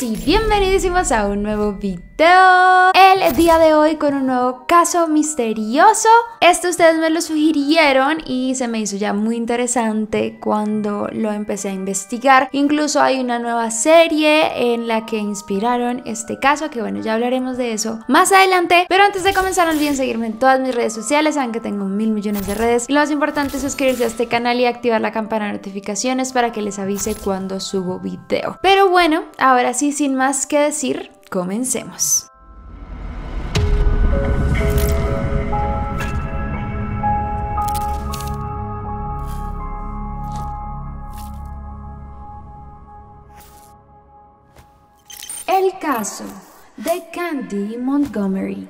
y bienvenidísimos a un nuevo video El día de hoy con un nuevo caso misterioso Esto ustedes me lo sugirieron y se me hizo ya muy interesante cuando lo empecé a investigar Incluso hay una nueva serie en la que inspiraron este caso Que bueno, ya hablaremos de eso más adelante Pero antes de comenzar no olviden seguirme en todas mis redes sociales Aunque tengo mil millones de redes Lo más importante es suscribirse a este canal y activar la campana de notificaciones Para que les avise cuando subo video Pero bueno, ahora sí así sin más que decir, comencemos. El caso de Candy Montgomery.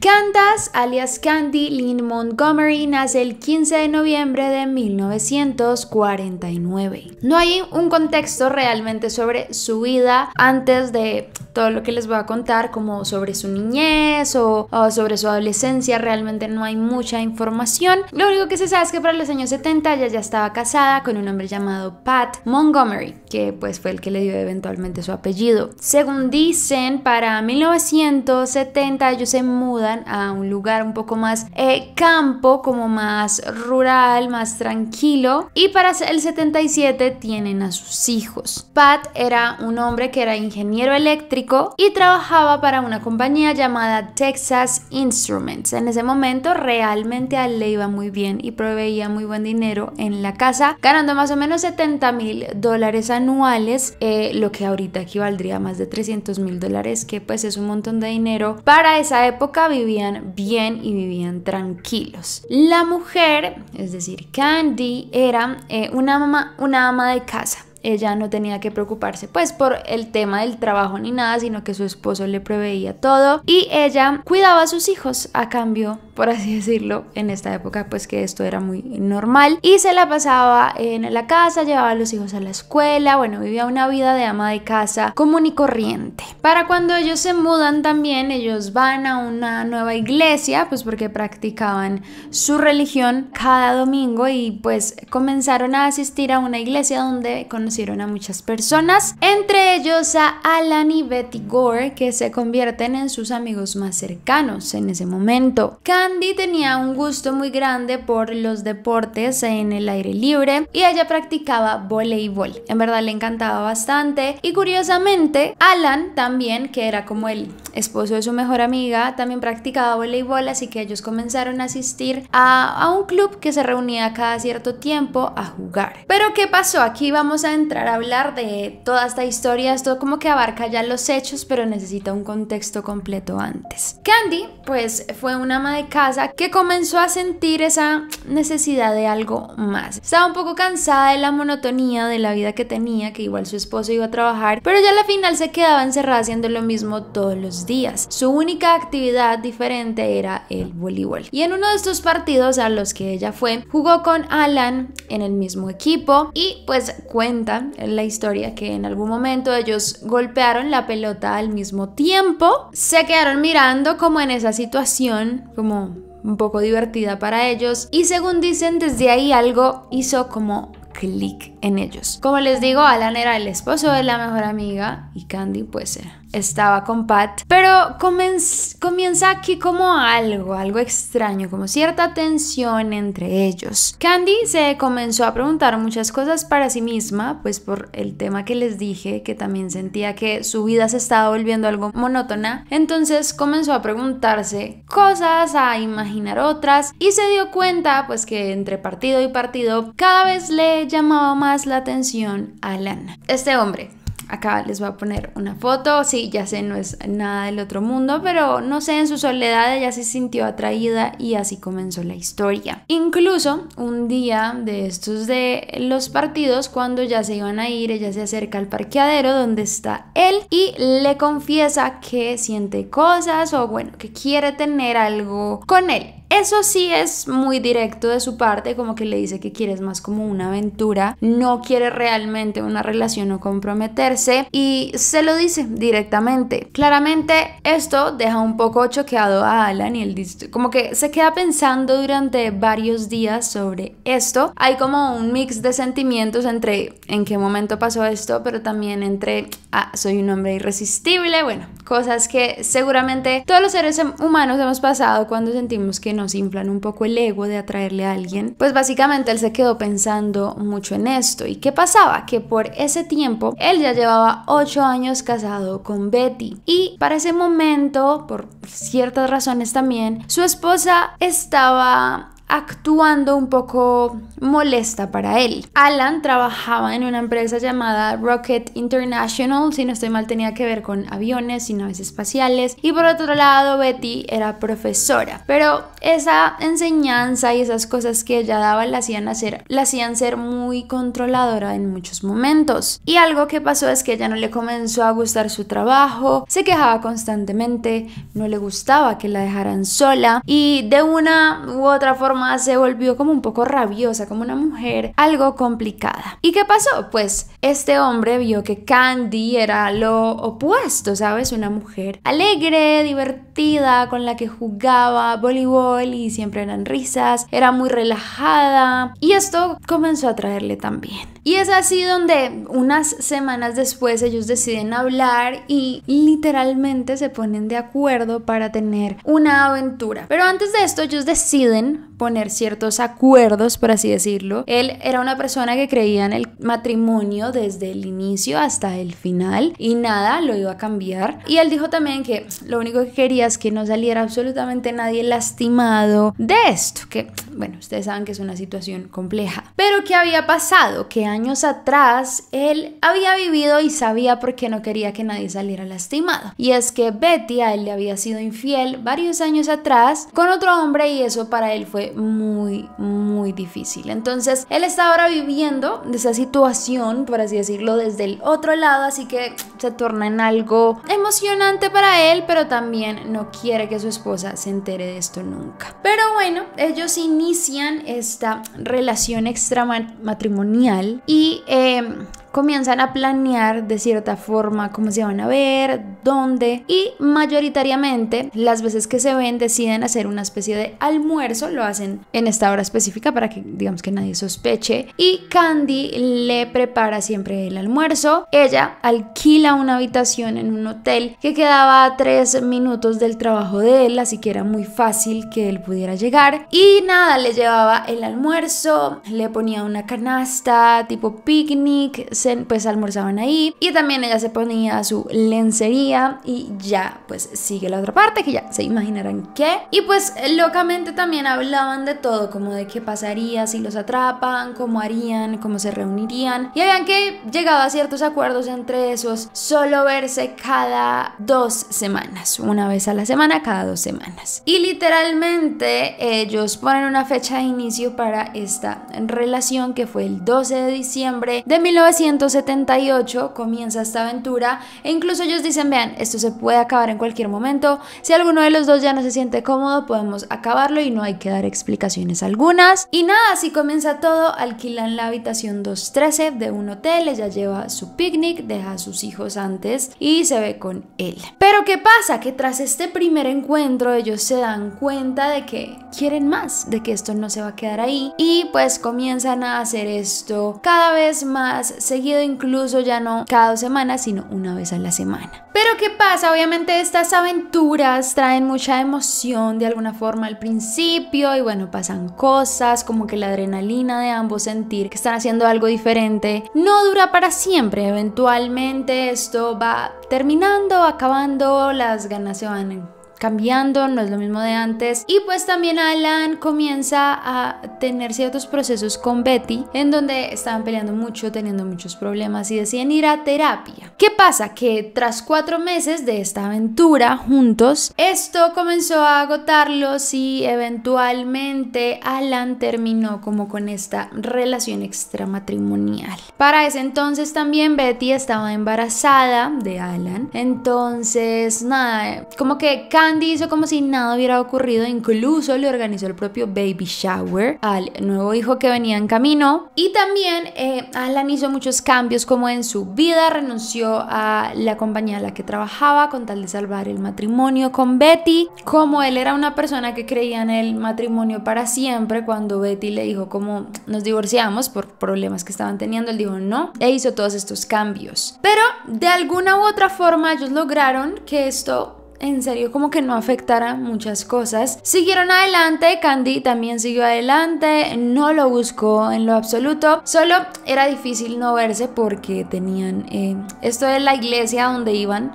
Candace, alias Candy Lynn Montgomery, nace el 15 de noviembre de 1949. No hay un contexto realmente sobre su vida antes de todo lo que les voy a contar como sobre su niñez o, sobre su adolescencia, realmente no hay mucha información. Lo único que se sabe es que para los años 70 ella ya estaba casada con un hombre llamado Pat Montgomery, que pues fue el que le dio eventualmente su apellido. Según dicen, para 1970 ellos se mudan a un lugar un poco más eh, campo, como más rural, más tranquilo. Y para el 77 tienen a sus hijos. Pat era un hombre que era ingeniero eléctrico y trabajaba para una compañía llamada Texas Instruments. En ese momento realmente le iba muy bien y proveía muy buen dinero en la casa, ganando más o menos 70 mil dólares anuales, eh, lo que ahorita equivaldría a más de 300 mil dólares, que pues es un montón de dinero. Para esa época vivían bien y vivían tranquilos. La mujer, es decir, Candy, era eh, una, mamá, una ama de casa ella no tenía que preocuparse pues por el tema del trabajo ni nada, sino que su esposo le proveía todo y ella cuidaba a sus hijos a cambio por así decirlo, en esta época pues que esto era muy normal y se la pasaba en la casa, llevaba a los hijos a la escuela, bueno, vivía una vida de ama de casa común y corriente. Para cuando ellos se mudan también, ellos van a una nueva iglesia, pues porque practicaban su religión cada domingo y pues comenzaron a asistir a una iglesia donde conocieron a muchas personas, entre ellos a Alan y Betty Gore, que se convierten en sus amigos más cercanos en ese momento. Candy tenía un gusto muy grande por los deportes en el aire libre y ella practicaba voleibol. En verdad le encantaba bastante y curiosamente Alan también, que era como el esposo de su mejor amiga, también practicaba voleibol, así que ellos comenzaron a asistir a, un club que se reunía cada cierto tiempo a jugar. Pero ¿qué pasó? Aquí vamos a entrar a hablar de toda esta historia, esto como que abarca ya los hechos, pero necesita un contexto completo antes. Candy, pues fue una ama de casa que comenzó a sentir esa necesidad de algo más. Estaba un poco cansada de la monotonía de la vida que tenía, que igual su esposo iba a trabajar, pero ya al la final se quedaba encerrada haciendo lo mismo todos los días. Su única actividad diferente era el voleibol. Y en uno de estos partidos a los que ella fue, jugó con Alan en el mismo equipo y pues cuenta la historia que en algún momento ellos golpearon la pelota al mismo tiempo, se quedaron mirando como en esa situación, como un poco divertida para ellos y según dicen desde ahí algo hizo como clic en ellos. Como les digo, Alan era el esposo de la mejor amiga y Candy pues era estaba con Pat, pero comienza aquí como algo, algo extraño, como cierta tensión entre ellos. Candy se comenzó a preguntar muchas cosas para sí misma, pues por el tema que les dije, que también sentía que su vida se estaba volviendo algo monótona, entonces comenzó a preguntarse cosas, a imaginar otras y se dio cuenta pues que entre partido y partido cada vez le llamaba más la atención a Lana. Este hombre acá les voy a poner una foto. Sí, ya sé, no es nada del otro mundo, pero no sé, en su soledad ella se sintió atraída y así comenzó la historia. Incluso un día de estos de los partidos, cuando ya se iban a ir, ella se acerca al parqueadero donde está él y le confiesa que siente cosas o bueno, que quiere tener algo con él. Eso sí es muy directo de su parte, como que le dice que quiere más como una aventura, no quiere realmente una relación o comprometerse y se lo dice directamente. Claramente esto deja un poco choqueado a Alan y él como que se queda pensando durante varios días sobre esto. Hay como un mix de sentimientos entre en qué momento pasó esto, pero también entre ah, soy un hombre irresistible, bueno, cosas que seguramente todos los seres humanos hemos pasado cuando sentimos que nos inflan un poco el ego de atraerle a alguien, pues básicamente él se quedó pensando mucho en esto. ¿Y qué pasaba? Que por ese tiempo él ya llevaba 8 años casado con Betty y para ese momento, por ciertas razones también, su esposa estaba actuando un poco molesta para él. Alan trabajaba en una empresa llamada Rocket International, si no estoy mal tenía que ver con aviones y naves espaciales, y por otro lado Betty era profesora, pero esa enseñanza y esas cosas que ella daba la hacían, hacer, la hacían ser muy controladora en muchos momentos. Y algo que pasó es que ella no le comenzó a gustar su trabajo, se quejaba constantemente, no le gustaba que la dejaran sola y de una u otra forma se volvió como un poco rabiosa, como una mujer algo complicada. ¿Y qué pasó? Pues este hombre vio que Candy era lo opuesto, ¿sabes? Una mujer alegre, divertida, con la que jugaba voleibol y siempre eran risas, era muy relajada y esto comenzó a traerle también. Y es así donde unas semanas después ellos deciden hablar y literalmente se ponen de acuerdo para tener una aventura. Pero antes de esto ellos deciden ciertos acuerdos, por así decirlo. Él era una persona que creía en el matrimonio desde el inicio hasta el final y nada lo iba a cambiar. Y él dijo también que lo único que quería es que no saliera absolutamente nadie lastimado de esto, que bueno, ustedes saben que es una situación compleja. Pero ¿qué había pasado? Que años atrás él había vivido y sabía por qué no quería que nadie saliera lastimado. Y es que Betty a él le había sido infiel varios años atrás con otro hombre y eso para él fue muy, muy difícil. Entonces, él está ahora viviendo de esa situación, por así decirlo, desde el otro lado, así que se torna en algo emocionante para él, pero también no quiere que su esposa se entere de esto nunca. Pero bueno, ellos inician esta relación extramatrimonial y... Eh, comienzan a planear de cierta forma cómo se van a ver, dónde y mayoritariamente las veces que se ven deciden hacer una especie de almuerzo, lo hacen en esta hora específica para que digamos que nadie sospeche y Candy le prepara siempre el almuerzo, ella alquila una habitación en un hotel que quedaba a tres minutos del trabajo de él, así que era muy fácil que él pudiera llegar y nada, le llevaba el almuerzo, le ponía una canasta tipo picnic, se pues almorzaban ahí y también ella se ponía su lencería y ya pues sigue la otra parte que ya se imaginarán qué. Y pues locamente también hablaban de todo, como de qué pasaría si los atrapan, cómo harían, cómo se reunirían y habían que llegaba a ciertos acuerdos entre esos, solo verse cada dos semanas, una vez a la semana, cada dos semanas. Y literalmente ellos ponen una fecha de inicio para esta relación que fue el 12 de diciembre de 1900 178 comienza esta aventura e incluso ellos dicen, vean, esto se puede acabar en cualquier momento, si alguno de los dos ya no se siente cómodo podemos acabarlo y no hay que dar explicaciones algunas. Y nada, así comienza todo, alquilan la habitación 213 de un hotel, ella lleva su picnic, deja a sus hijos antes y se ve con él. Pero ¿qué pasa? Que tras este primer encuentro ellos se dan cuenta de que quieren más, de que esto no se va a quedar ahí y pues comienzan a hacer esto cada vez más incluso ya no cada dos semanas, sino una vez a la semana. Pero ¿qué pasa? Obviamente estas aventuras traen mucha emoción de alguna forma al principio y bueno, pasan cosas como que la adrenalina de ambos sentir que están haciendo algo diferente no dura para siempre. Eventualmente esto va terminando, acabando, las ganas se van cambiando, no es lo mismo de antes. Y pues también Alan comienza a tener ciertos procesos con Betty, en donde estaban peleando mucho, teniendo muchos problemas y decían ir a terapia. ¿Qué pasa? Que tras cuatro meses de esta aventura juntos, esto comenzó a agotarlos y eventualmente Alan terminó como con esta relación extramatrimonial. Para ese entonces también Betty estaba embarazada de Alan, entonces nada, como que cambia hizo como si nada hubiera ocurrido, incluso le organizó el propio baby shower al nuevo hijo que venía en camino. Y también eh, Alan hizo muchos cambios como en su vida, renunció a la compañía a la que trabajaba con tal de salvar el matrimonio con Betty. Como él era una persona que creía en el matrimonio para siempre, cuando Betty le dijo como nos divorciamos por problemas que estaban teniendo, él dijo no e hizo todos estos cambios. Pero de alguna u otra forma ellos lograron que esto en serio como que no afectara muchas cosas. Siguieron adelante, Candy también siguió adelante, no lo buscó en lo absoluto, solo era difícil no verse porque tenían eh, esto de la iglesia donde iban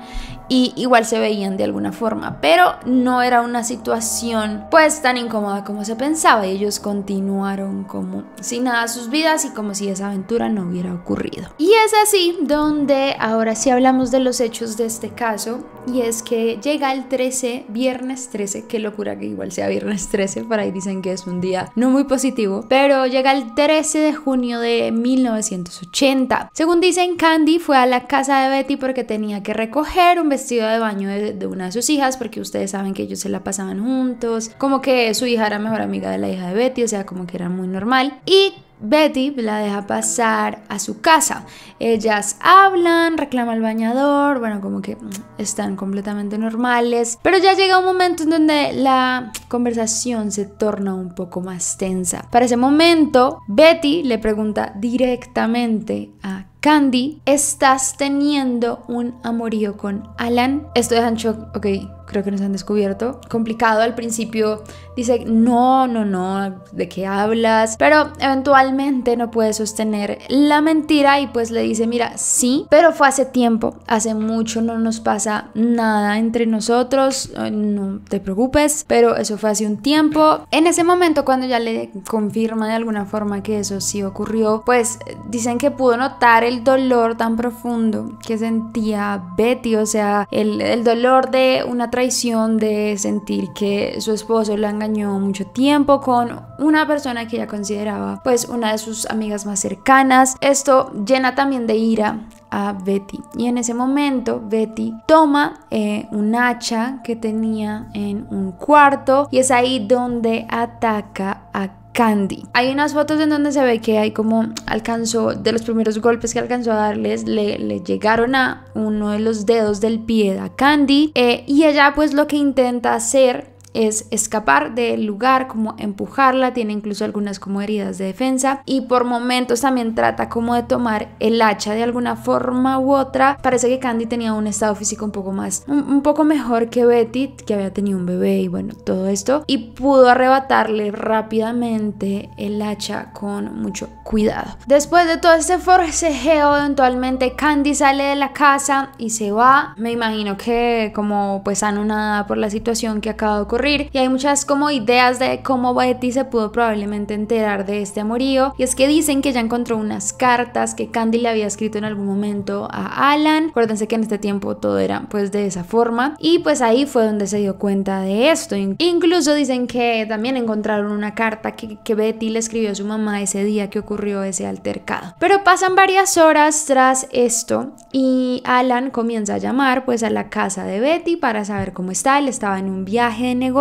y igual se veían de alguna forma, pero no era una situación pues tan incómoda como se pensaba y ellos continuaron como sin nada sus vidas y como si esa aventura no hubiera ocurrido. Y es así donde ahora sí hablamos de los hechos de este caso y es que llega el 13, viernes 13, qué locura que igual sea viernes 13, por ahí dicen que es un día no muy positivo, pero llega el 13 de junio de 1980. Según dicen, Candy fue a la casa de Betty porque tenía que recoger un vestido de baño de, una de sus hijas, porque ustedes saben que ellos se la pasaban juntos, como que su hija era mejor amiga de la hija de Betty, o sea, como que era muy normal. Y Betty la deja pasar a su casa. Ellas hablan, reclama el bañador, bueno, como que mm, están completamente normales, pero ya llega un momento en donde la conversación se torna un poco más tensa. Para ese momento, Betty le pregunta directamente a Candy, ¿estás teniendo un amorío con Alan? Esto es ancho, shock, ok, creo que nos han descubierto. Complicado al principio, dice, no, no, no, ¿de qué hablas? Pero eventualmente no puede sostener la mentira y pues le dice, mira, sí, pero fue hace tiempo, hace mucho no nos pasa nada entre nosotros, eh, no te preocupes, pero eso fue hace un tiempo. En ese momento cuando ya le confirma de alguna forma que eso sí ocurrió, pues dicen que pudo notar el dolor tan profundo que sentía Betty, o sea, el, el dolor de una traición de sentir que su esposo la engañó mucho tiempo con una persona que ella consideraba pues una de sus amigas más cercanas. Esto llena también de ira a Betty. Y en ese momento Betty toma eh, un hacha que tenía en un cuarto y es ahí donde ataca a Candy. Hay unas fotos en donde se ve que hay como alcanzó, de los primeros golpes que alcanzó a darles, le, llegaron a uno de los dedos del pie de Candy. Eh, y ella pues lo que intenta hacer es escapar del lugar, como empujarla, tiene incluso algunas como heridas de defensa y por momentos también trata como de tomar el hacha de alguna forma u otra. Parece que Candy tenía un estado físico un poco más, un, poco mejor que Betty, que había tenido un bebé y bueno, todo esto, y pudo arrebatarle rápidamente el hacha con mucho cuidado. Después de todo este forcejeo, eventualmente Candy sale de la casa y se va. Me imagino que como pues anonada por la situación que acaba de ocurrir, y hay muchas como ideas de cómo Betty se pudo probablemente enterar de este amorío y es que dicen que ya encontró unas cartas que Candy le había escrito en algún momento a Alan. Acuérdense que en este tiempo todo era pues de esa forma y pues ahí fue donde se dio cuenta de esto. Incluso dicen que también encontraron una carta que, que Betty le escribió a su mamá ese día que ocurrió ese altercado. Pero pasan varias horas tras esto y Alan comienza a llamar pues a la casa de Betty para saber cómo está. Él estaba en un viaje de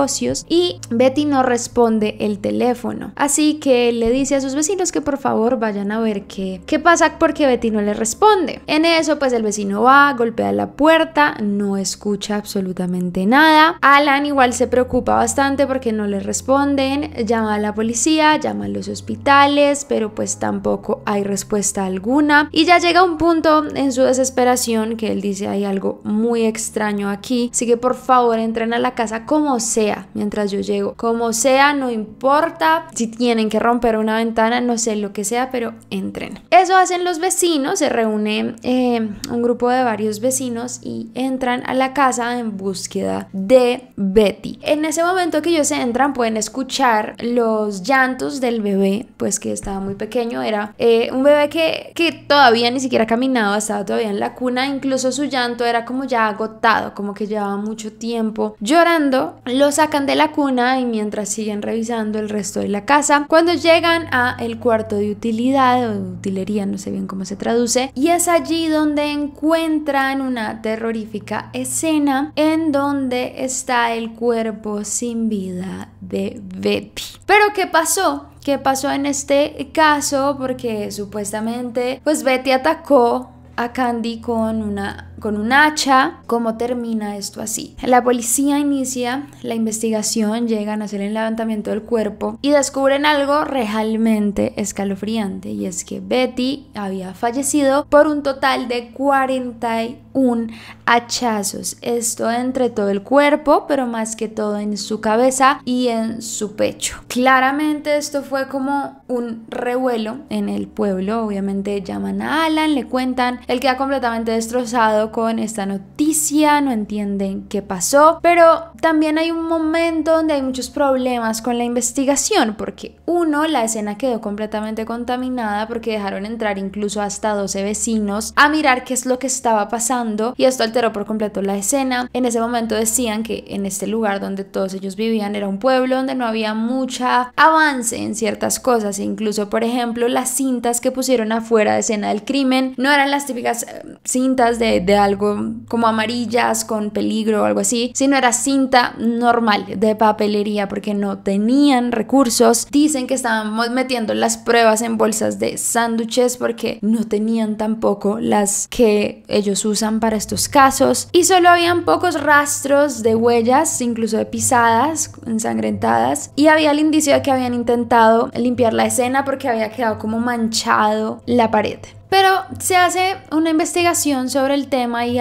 y Betty no responde el teléfono. Así que le dice a sus vecinos que por favor vayan a ver qué, qué pasa porque Betty no le responde. En eso pues el vecino va, golpea la puerta, no escucha absolutamente nada. Alan igual se preocupa bastante porque no le responden, llama a la policía, llama a los hospitales, pero pues tampoco hay respuesta alguna. Y ya llega un punto en su desesperación que él dice hay algo muy extraño aquí, así que por favor entren a la casa como sea mientras yo llego. Como sea, no importa. Si tienen que romper una ventana, no sé lo que sea, pero entren. Eso hacen los vecinos. Se reúne eh, un grupo de varios vecinos y entran a la casa en búsqueda de Betty. En ese momento que ellos entran, pueden escuchar los llantos del bebé, pues que estaba muy pequeño. Era eh, un bebé que, que todavía ni siquiera caminaba, estaba todavía en la cuna. Incluso su llanto era como ya agotado, como que llevaba mucho tiempo llorando. Los sacan de la cuna y mientras siguen revisando el resto de la casa, cuando llegan a el cuarto de utilidad o de utilería, no sé bien cómo se traduce, y es allí donde encuentran una terrorífica escena en donde está el cuerpo sin vida de Betty. Pero ¿qué pasó? ¿Qué pasó en este caso? Porque supuestamente pues Betty atacó a Candy con una con un hacha. ¿Cómo termina esto así? La policía inicia la investigación, llegan a hacer el levantamiento del cuerpo y descubren algo realmente escalofriante y es que Betty había fallecido por un total de 41 hachazos. Esto entre todo el cuerpo, pero más que todo en su cabeza y en su pecho. Claramente esto fue como un revuelo en el pueblo. Obviamente llaman a Alan, le cuentan, él queda completamente destrozado con esta noticia, no entienden qué pasó, pero también hay un momento donde hay muchos problemas con la investigación, porque uno, la escena quedó completamente contaminada porque dejaron entrar incluso hasta 12 vecinos a mirar qué es lo que estaba pasando y esto alteró por completo la escena. En ese momento decían que en este lugar donde todos ellos vivían era un pueblo donde no había mucha avance en ciertas cosas, e incluso por ejemplo las cintas que pusieron afuera de escena del crimen no eran las típicas eh, cintas de, de algo como amarillas con peligro o algo así, sino era cinta normal de papelería porque no tenían recursos. Dicen que estábamos metiendo las pruebas en bolsas de sándwiches porque no tenían tampoco las que ellos usan para estos casos y solo habían pocos rastros de huellas, incluso de pisadas ensangrentadas y había el indicio de que habían intentado limpiar la escena porque había quedado como manchado la pared. Pero se hace una investigación sobre el tema y,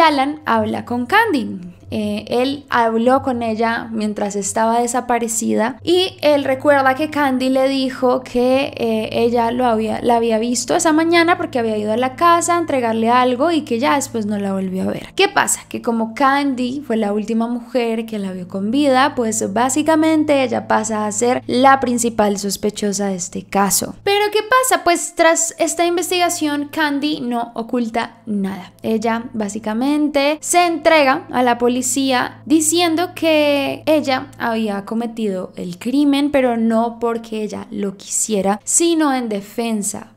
Alan habla con Candy eh, él habló con ella mientras estaba desaparecida y él recuerda que Candy le dijo que eh, ella lo había, la había visto esa mañana porque había ido a la casa a entregarle algo y que ya después no la volvió a ver. ¿Qué pasa? Que como Candy fue la última mujer que la vio con vida, pues básicamente ella pasa a ser la principal sospechosa de este caso. Pero ¿qué pasa? Pues tras esta investigación, Candy no oculta nada. Ella básicamente se entrega a la policía diciendo que ella había cometido el crimen, pero no porque ella lo quisiera, sino en defensa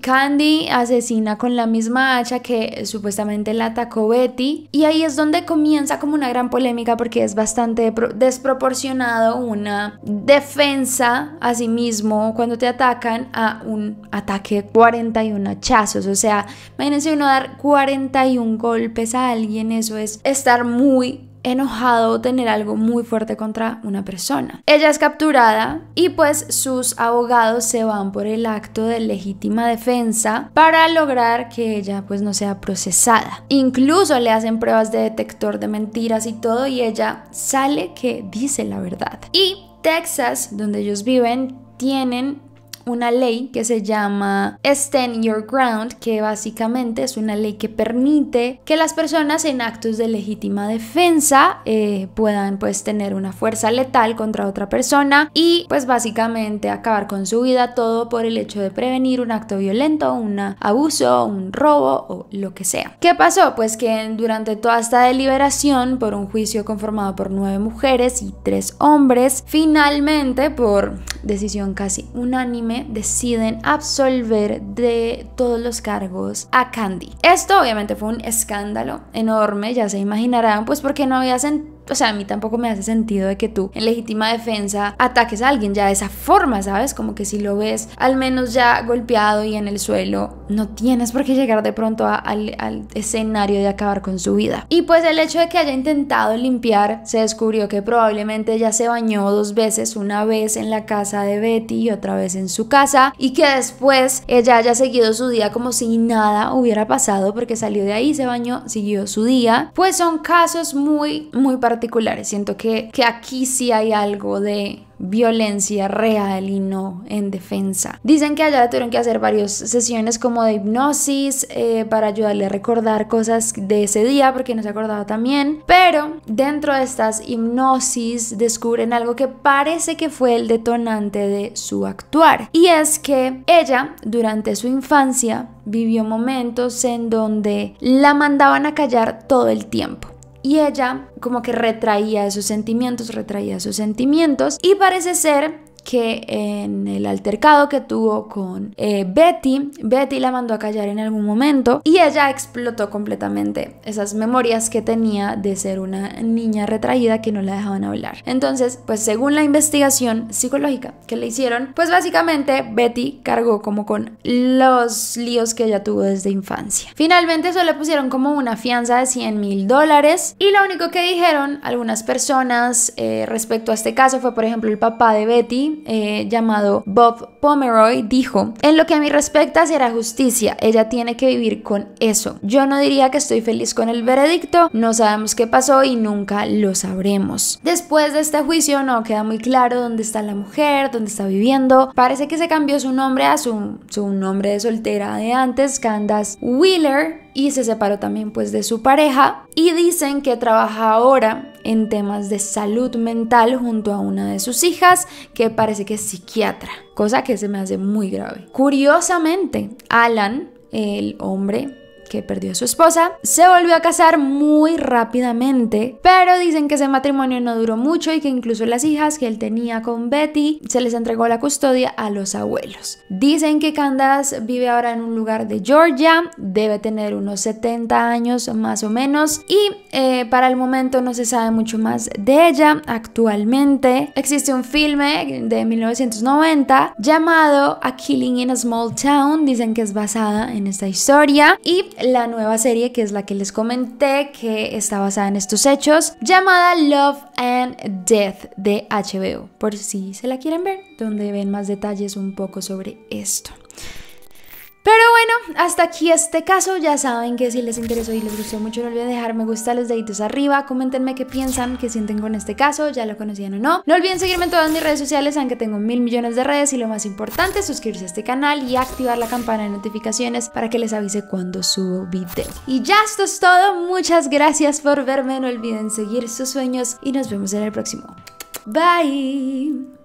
Candy asesina con la misma hacha que supuestamente la atacó Betty y ahí es donde comienza como una gran polémica porque es bastante desproporcionado una defensa a sí mismo cuando te atacan a un ataque de 41 hachazos. O sea, imagínense uno dar 41 golpes a alguien, eso es estar muy enojado tener algo muy fuerte contra una persona. Ella es capturada y pues sus abogados se van por el acto de legítima defensa para lograr que ella pues no sea procesada. Incluso le hacen pruebas de detector de mentiras y todo y ella sale que dice la verdad. Y Texas, donde ellos viven, tienen una ley que se llama Stand Your Ground, que básicamente es una ley que permite que las personas en actos de legítima defensa eh, puedan pues tener una fuerza letal contra otra persona y pues básicamente acabar con su vida todo por el hecho de prevenir un acto violento, un abuso, un robo o lo que sea. ¿Qué pasó? Pues que durante toda esta deliberación por un juicio conformado por nueve mujeres y tres hombres, finalmente por decisión casi unánime, deciden absolver de todos los cargos a Candy. Esto obviamente fue un escándalo enorme, ya se imaginarán, pues porque no había sentido o sea, a mí tampoco me hace sentido de que tú en legítima defensa ataques a alguien ya de esa forma, ¿sabes? Como que si lo ves al menos ya golpeado y en el suelo, no tienes por qué llegar de pronto al, al escenario de acabar con su vida. Y pues el hecho de que haya intentado limpiar, se descubrió que probablemente ya se bañó dos veces, una vez en la casa de Betty y otra vez en su casa, y que después ella haya seguido su día como si nada hubiera pasado porque salió de ahí, se bañó, siguió su día. Pues son casos muy, muy particulares Siento que, aquí sí hay algo de violencia real y no en defensa. Dicen que allá tuvieron que hacer varias sesiones como de hipnosis eh, para ayudarle a recordar cosas de ese día porque no se acordaba también, pero dentro de estas hipnosis descubren algo que parece que fue el detonante de su actuar y es que ella durante su infancia vivió momentos en donde la mandaban a callar todo el tiempo. Y ella como que retraía esos sentimientos, retraía esos sentimientos y parece ser que en el altercado que tuvo con eh, Betty, Betty la mandó a callar en algún momento y ella explotó completamente esas memorias que tenía de ser una niña retraída que no la dejaban hablar. Entonces, pues según la investigación psicológica que le hicieron, pues básicamente Betty cargó como con los líos que ella tuvo desde infancia. Finalmente, solo le pusieron como una fianza de 100 mil dólares y lo único que dijeron algunas personas eh, respecto a este caso fue, por ejemplo, el papá de Betty, eh, llamado Bob Pomeroy, dijo, en lo que a mí respecta será justicia, ella tiene que vivir con eso. Yo no diría que estoy feliz con el veredicto, no sabemos qué pasó y nunca lo sabremos. Después de este juicio no queda muy claro dónde está la mujer, dónde está viviendo. Parece que se cambió su nombre a su, su nombre de soltera de antes, Candace Wheeler, y se separó también pues de su pareja y dicen que trabaja ahora en temas de salud mental junto a una de sus hijas que parece que es psiquiatra, cosa que se me hace muy grave. Curiosamente, Alan, el hombre, que perdió a su esposa, se volvió a casar muy rápidamente, pero dicen que ese matrimonio no duró mucho y que incluso las hijas que él tenía con Betty se les entregó la custodia a los abuelos. Dicen que Candace vive ahora en un lugar de Georgia, debe tener unos 70 años más o menos y eh, para el momento no se sabe mucho más de ella actualmente. Existe un filme de 1990 llamado A Killing in a Small Town, dicen que es basada en esta historia y la nueva serie que es la que les comenté que está basada en estos hechos llamada Love and Death de HBO por si se la quieren ver donde ven más detalles un poco sobre esto. Pero bueno, hasta aquí este caso. Ya saben que si les interesó y les gustó mucho, no olviden dejar me gusta, los deditos arriba. Coméntenme qué piensan, qué sienten con este caso, ya lo conocían o no. No olviden seguirme en todas mis redes sociales, aunque tengo mil millones de redes. Y lo más importante, suscribirse a este canal y activar la campana de notificaciones para que les avise cuando subo video. Y ya esto es todo. Muchas gracias por verme. No olviden seguir sus sueños y nos vemos en el próximo. Bye.